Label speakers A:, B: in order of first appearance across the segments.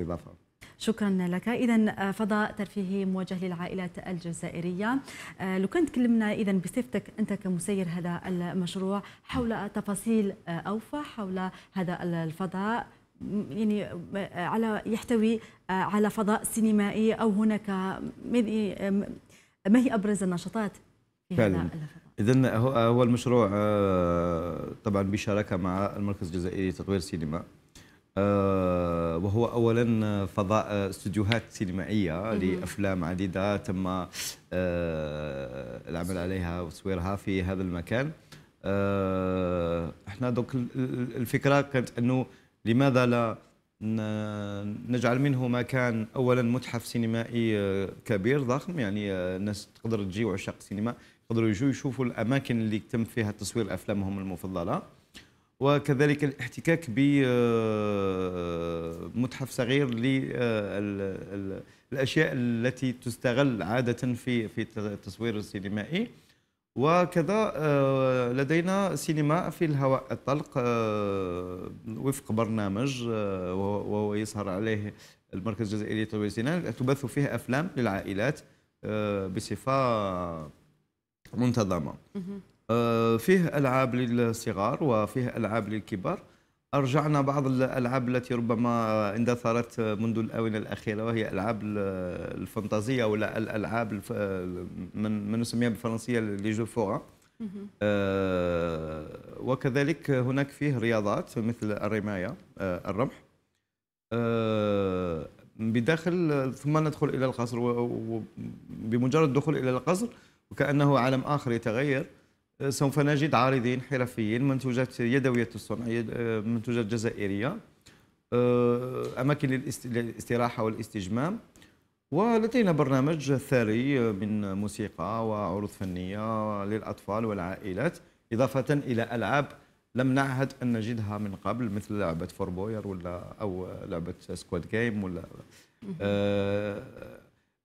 A: الاستضافه
B: شكرا لك اذا آه، فضاء ترفيهي موجه للعائلات الجزائريه آه، لو كان تكلمنا اذا بصفتك انت كمسير هذا المشروع حول تفاصيل آه، اوفى حول هذا الفضاء يعني على يحتوي على فضاء سينمائي او هناك ما هي ابرز النشاطات
A: في هذا الفضاء اذا هو المشروع طبعا بشراكه مع المركز الجزائري لتطوير السينما آه، وهو اولا فضاء استديوهات سينمائيه لافلام عديده تم آه، العمل عليها وتصويرها في هذا المكان آه، احنا دوك الفكره كانت انه لماذا لا نجعل منه مكان اولا متحف سينمائي كبير ضخم يعني الناس تقدر تجي وعشاق السينما يقدروا يجوا يشوفوا الاماكن اللي تم فيها تصوير افلامهم المفضله وكذلك الاحتكاك بمتحف آه، صغير للاشياء آه، التي تستغل عاده في في التصوير السينمائي وكذا آه، لدينا سينما في الهواء الطلق وفق برنامج وهو يسهر عليه المركز الجزائري لتطوير السينما تبث فيه افلام للعائلات بصفه منتظمه آه، فيه العاب للصغار وفيه العاب للكبار ارجعنا بعض الالعاب التي ربما اندثرت منذ الاونه الاخيره وهي العاب الفانتازيه ولا الالعاب من من نسميها بالفرنسيه لي جو فورا وكذلك هناك فيه رياضات مثل الرمايه آه، الرمح آه، بداخل ثم ندخل الى القصر وبمجرد الدخول الى القصر وكانه عالم اخر يتغير سوف نجد عارضين حرفيين منتوجات يدوية الصنع آه، منتوجات جزائرية آه، أماكن للاستراحة والاستجمام ولدينا برنامج ثري من موسيقى وعروض فنية للأطفال والعائلات إضافة إلى ألعاب لم نعهد أن نجدها من قبل مثل لعبة فوربوير ولا أو لعبة سكواد جيم ولا آه،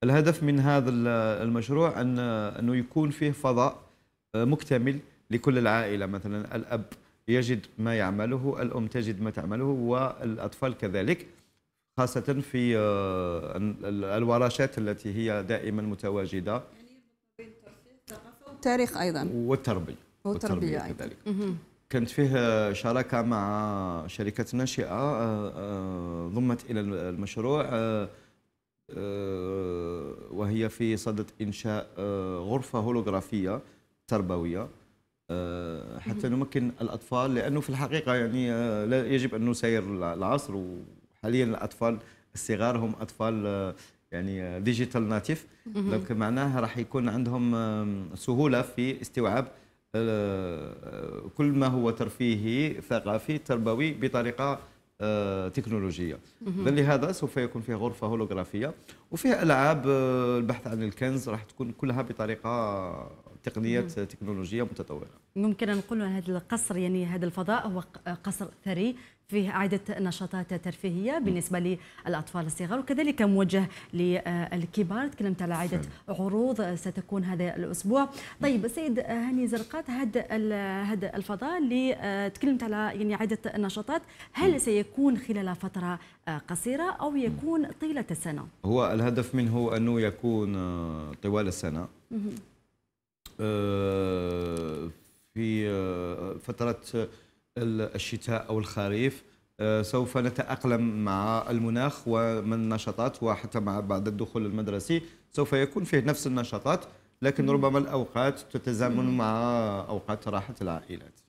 A: الهدف من هذا المشروع أن أنه يكون فيه فضاء مكتمل لكل العائله مثلا الاب يجد ما يعمله الام تجد ما تعمله والاطفال كذلك خاصه في آه، الورشات التي هي دائما متواجده تاريخ التاريخ ايضا والتربيه والتربيه, والتربية كذلك كانت فيه شراكه مع شركه ناشئه آه، آه، ضمت الى المشروع وهي في صدد انشاء غرفه هولوغرافيه تربويه آه، حتى نمكن الاطفال لانه في الحقيقه يعني آه، لا يجب ان نسير العصر وحاليا الاطفال الصغار هم اطفال آه، يعني ديجيتال ناتيف دونك معناه راح يكون عندهم سهوله في استوعاب كل ما هو ترفيهي ثقافي تربوي بطريقه تكنولوجيه
B: لهذا
A: سوف يكون فيه غرفه هولوغرافيه وفيه العاب البحث عن الكنز راح تكون كلها بطريقه تقنيات تكنولوجيه متطوره
B: ممكن نقول هذا القصر يعني هذا الفضاء هو قصر ثري فيه عدة نشاطات ترفيهية بالنسبة للأطفال الصغار وكذلك موجه للكبار تكلمت على عدة عروض ستكون هذا الأسبوع طيب سيد هاني زرقات هذا هذا الفضاء اللي آه، تكلمت على يعني عدة نشاطات هل سيكون خلال فترة آه، قصيرة أو يكون طيلة السنة؟
A: هو الهدف منه أنه يكون آه، طوال السنة آه، في آه، فترة الشتاء أو الخريف آه، سوف نتأقلم مع المناخ ومن النشاطات وحتى مع بعد الدخول المدرسي سوف يكون فيه نفس النشاطات لكن ربما الأوقات تتزامن مع أوقات راحة العائلات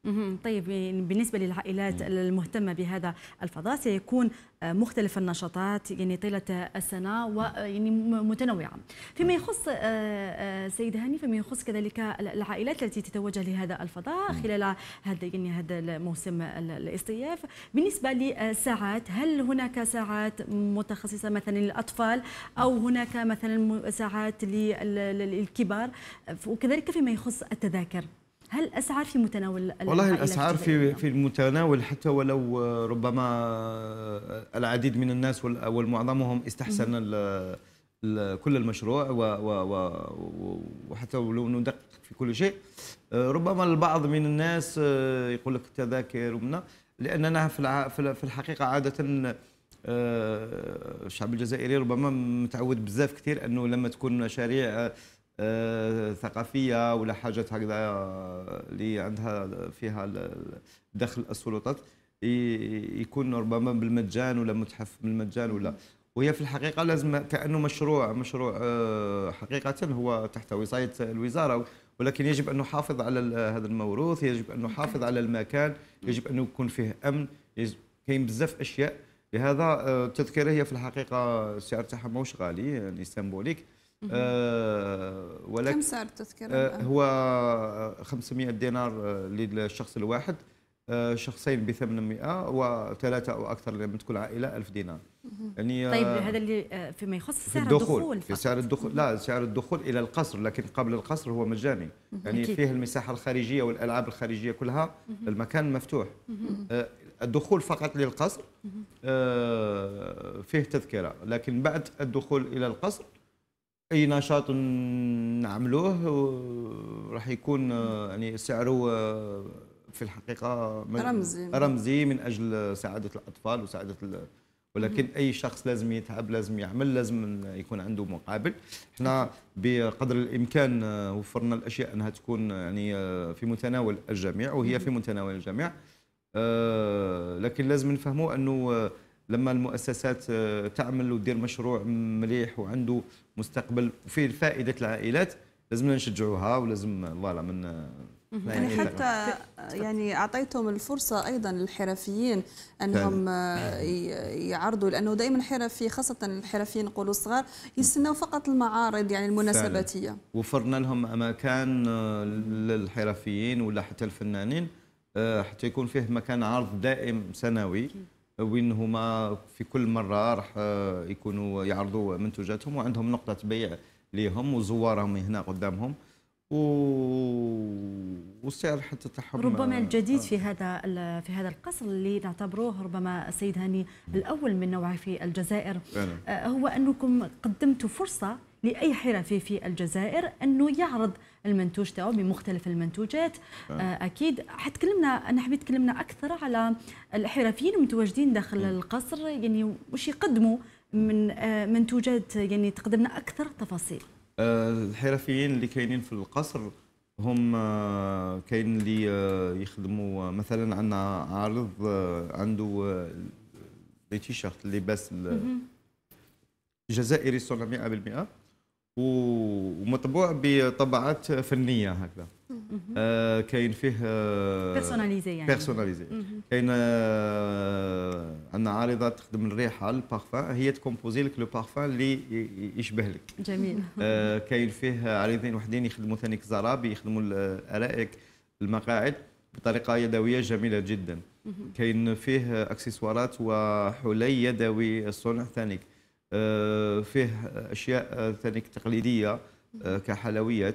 B: طيب يعني بالنسبه للعائلات المهتمه بهذا الفضاء سيكون مختلف النشاطات يعني طيله السنه ويعني متنوعه فيما يخص آه، آه، سيد هاني فيما يخص كذلك العائلات التي تتوجه لهذا الفضاء خلال هذا يعني هذا الموسم الاصطياف بالنسبه لساعات هل هناك ساعات متخصصه مثلا للاطفال او هناك مثلا ساعات للكبار وكذلك فيما يخص التذاكر هل الاسعار في متناول والله الاسعار في
A: في المتناول حتى ولو آه، ربما آه، العديد من الناس آه، والمعظمهم استحسن كل المشروع وحتى ولو ندقق في كل شيء ربما البعض من الناس يقول لك التذاكر ومنا لاننا في الحقيقه عاده الشعب الجزائري ربما متعود بزاف كثير انه لما تكون مشاريع آه، ثقافيه ولا حاجات هكذا آه، اللي عندها فيها دخل السلطات يكون ربما بالمجان ولا متحف بالمجان ولا وهي في الحقيقه لازم كانه مشروع مشروع آه، حقيقه هو تحت وصايه الوزاره ولكن يجب ان نحافظ على هذا الموروث يجب ان نحافظ على المكان يجب ان يكون فيه امن كاين بزاف اشياء لهذا التذكره هي في الحقيقه السعر تاعها ماهوش غالي يعني سيمبوليك آه، ولكن كم سعر
B: التذكرة؟ آه،
A: هو 500 دينار للشخص الواحد آه، شخصين ب 800 وثلاثة أو أكثر لما تكون عائلة 1000 دينار يعني طيب هذا
B: اللي فيما يخص سعر الدخول, الدخول في
A: سعر الدخول لا سعر الدخول إلى القصر لكن قبل القصر هو مجاني يعني أكيد. فيه المساحة الخارجية والألعاب الخارجية كلها المكان مفتوح الدخول فقط للقصر فيه تذكرة لكن بعد الدخول إلى القصر اي نشاط نعملوه راح يكون يعني سعره آه، في الحقيقه رمزي رمزي من اجل سعاده الاطفال وسعاده ولكن اي شخص لازم يتعب لازم يعمل لازم يكون عنده مقابل احنا بقدر الامكان آه، وفرنا الاشياء انها تكون يعني آه، في متناول الجميع وهي في متناول الجميع لكن لازم نفهموا انه لما المؤسسات آه، تعمل ودير مشروع مليح وعنده مستقبل وفيه فائده العائلات لازمنا نشجعوها ولازم الله من آه،
B: يعني حتى يعني اعطيتهم الفرصه ايضا للحرفيين انهم آه، يعرضوا لانه دائما الحرفي خاصه الحرفيين نقولوا الصغار يستناو فقط المعارض يعني المناسباتيه
A: وفرنا لهم اماكن للحرفيين ولا حتى الفنانين حتى يكون فيه مكان عرض دائم سنوي وين هما في كل مره راح آه، يكونوا يعرضوا منتوجاتهم وعندهم نقطه بيع ليهم وزوارهم هنا قدامهم و... والسعر حتى تاعهم ربما الجديد
B: آه. في هذا في هذا القصر اللي نعتبروه ربما السيد هاني الاول من نوعه في الجزائر آه، هو انكم قدمتوا فرصه لاي حرفي في الجزائر انه يعرض المنتوج تاعو بمختلف المنتوجات آه. آه، اكيد حتكلمنا انا حبيت تكلمنا اكثر على الحرفيين المتواجدين داخل القصر يعني واش يقدموا من آه، منتوجات يعني تقدم لنا اكثر تفاصيل
A: الحرفيين اللي كاينين في القصر هم كاين اللي يخدموا مثلا عندنا عارض عنده آه تيشيرت اللباس الجزائري صنع 100% ومطبوع بطبعات فنيه هكذا آه كاين فيه بيرسوناليزي آه، يعني بيرسوناليزي كاين آه، عندنا عارضه تخدم الريحه البارفان هي تكومبوزي لك لو بارفان اللي يشبه لك جميل آه كاين فيه عارضين وحدين يخدموا ثاني كزرابي يخدموا الارائك المقاعد بطريقه يدويه جميله جدا كاين فيه اكسسوارات وحلي يدوي صنع ثاني آه، فيه اشياء ثانيك تقليديه آه، كحلويات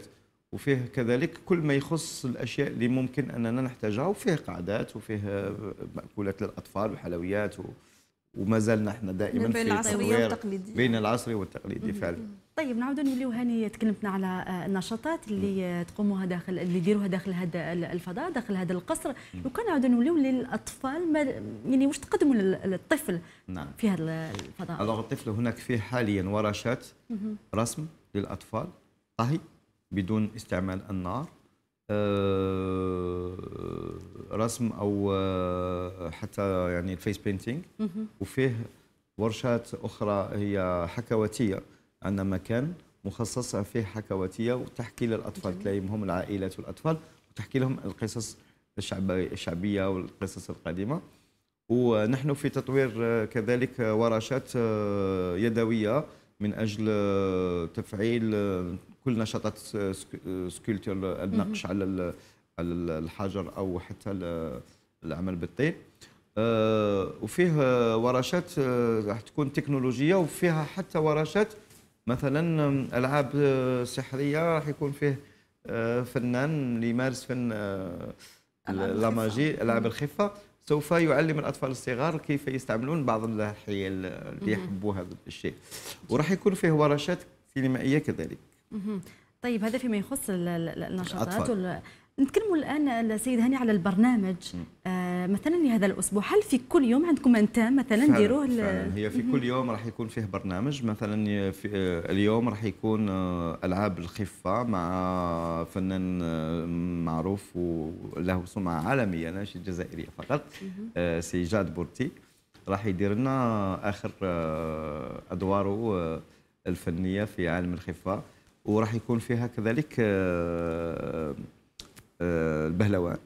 A: وفيه كذلك كل ما يخص الاشياء اللي ممكن اننا نحتاجها وفيه قعدات وفيه ماكولات للاطفال وحلويات و... وما زلنا احنا دائما في العصري والتقليدي بين العصري والتقليدي فعلا
B: طيب نعاودوا نوليو هاني تكلمتنا على آه، النشاطات اللي تقوموها داخل اللي يديروها داخل هذا الفضاء داخل هذا القصر وكان نعاودوا نوليو للاطفال يعني واش تقدموا للطفل نعم. في هذا الفضاء الوغ
A: الطفل هناك فيه حاليا ورشات رسم للاطفال طهي بدون استعمال النار آه، رسم او آه، حتى يعني الفيس بينتينغ وفيه ورشات اخرى هي حكواتيه عندنا مكان مخصص فيه حكواتية وتحكي للأطفال تلاقيهم العائلات والأطفال وتحكي لهم القصص الشعبية والقصص القديمة ونحن في تطوير آه، كذلك ورشات آه، يدوية من أجل آه، تفعيل كل نشاطات سكولتور النقش على على الحجر أو حتى العمل بالطين وفيه ورشات راح تكون تكنولوجية وفيها حتى ورشات مثلا العاب آه، سحريه راح يكون فيه آه، فنان اللي يمارس فن آه، لا ماجي العاب الخفه سوف يعلم الاطفال الصغار كيف يستعملون بعض الحيل اللي يحبوا هذا الشيء وراح يكون فيه ورشات سينمائيه كذلك
B: طيب هذا فيما يخص النشاطات نتكلموا الان السيد هاني على البرنامج آه مثلا هذا الاسبوع هل في كل يوم عندكم انت مثلا ديروه هي في كل
A: يوم راح يكون فيه برنامج مثلا في آه، اليوم راح يكون آه، العاب الخفه مع فنان آه، معروف وله سمعه عالميه ماشي جزائريه فقط آه سي جاد بورتي راح يدير لنا اخر ادواره الفنيه في عالم الخفه وراح يكون فيها كذلك آه آه، البهلوان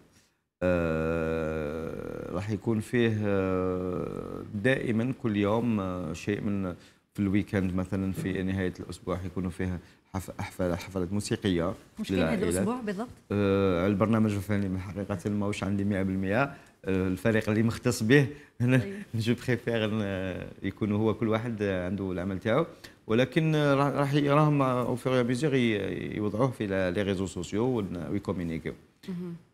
A: آه، راح يكون فيه آه، دائما كل يوم شيء من في الويكند مثلا في نهايه الاسبوع يكونوا فيها احفل حفلات موسيقيه مش كاين هذا الاسبوع بالضبط آه البرنامج الفني حقيقه ماهوش عندي 100% الفريق اللي مختص به هنا جو بريفير يكون هو كل واحد عنده العمل تاعو ولكن راح راهم او فيغ ميزور يوضعوه في لي ريزو سوسيو ويكومينيكيو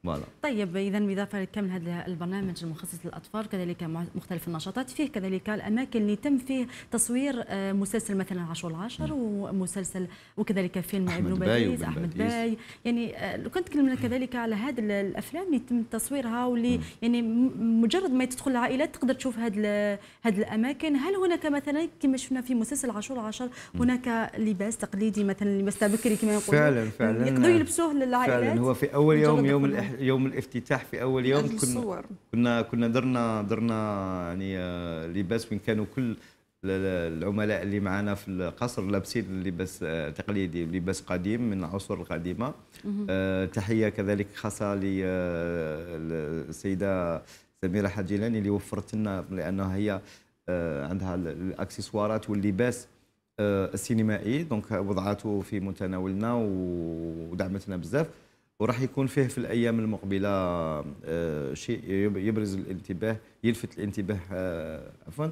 A: فوالا
B: طيب اذا بالاضافه لكامل هذا البرنامج المخصص للاطفال كذلك مختلف النشاطات فيه كذلك الاماكن اللي تم فيه تصوير آه، مسلسل مثلا عاشور العاشر ومسلسل وكذلك فيلم ابن باديس احمد باي يعني آه، كنت تكلمنا كذلك على هذه الافلام اللي تم تصويرها واللي يعني مجرد ما تدخل العائلات تقدر تشوف هذه هذه الاماكن هل هناك مثلا كما شفنا في مسلسل عاشور العاشر هناك لباس تقليدي مثلا لباس بكري كما يقولون فعلا فعلا يقدروا يلبسوه للعائلات فعلا هو في اول يوم يوم الاحتفال
A: يوم الافتتاح في اول يوم كنا كنا كنا درنا درنا يعني آه، لباس وين كانوا كل العملاء اللي معنا في القصر لابسين لباس آه، تقليدي لباس قديم من العصور القديمه آه تحيه كذلك خاصه للسيده آه، سميره حجيلاني اللي وفرت لنا لانها هي آه عندها الاكسسوارات واللباس آه السينمائي دونك وضعته في متناولنا ودعمتنا بزاف وراح يكون فيه في الايام المقبله آه، شيء يبرز الانتباه يلفت الانتباه آه، عفوا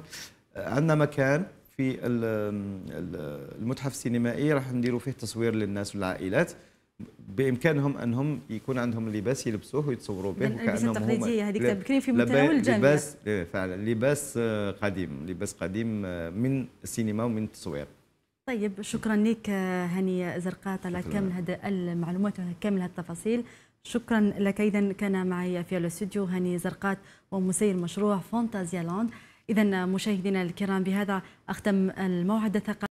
A: آه، عندنا مكان في المتحف السينمائي راح نديروا فيه تصوير للناس والعائلات بامكانهم انهم يكون عندهم لباس يلبسوه ويتصوروا به وكانهم التقليديه هذيك بكري في متناول الجامعه لباس فعلا لباس قديم لباس قديم من السينما ومن التصوير
B: طيب شكرا لك هنية آه، زرقاء على كامل هذا المعلومات وعلى كامل هذه التفاصيل شكرا لك ايضا كان معي في الاستوديو هاني زرقات ومسير مشروع فانتازيا لاند اذا مشاهدينا الكرام بهذا اختم الموعد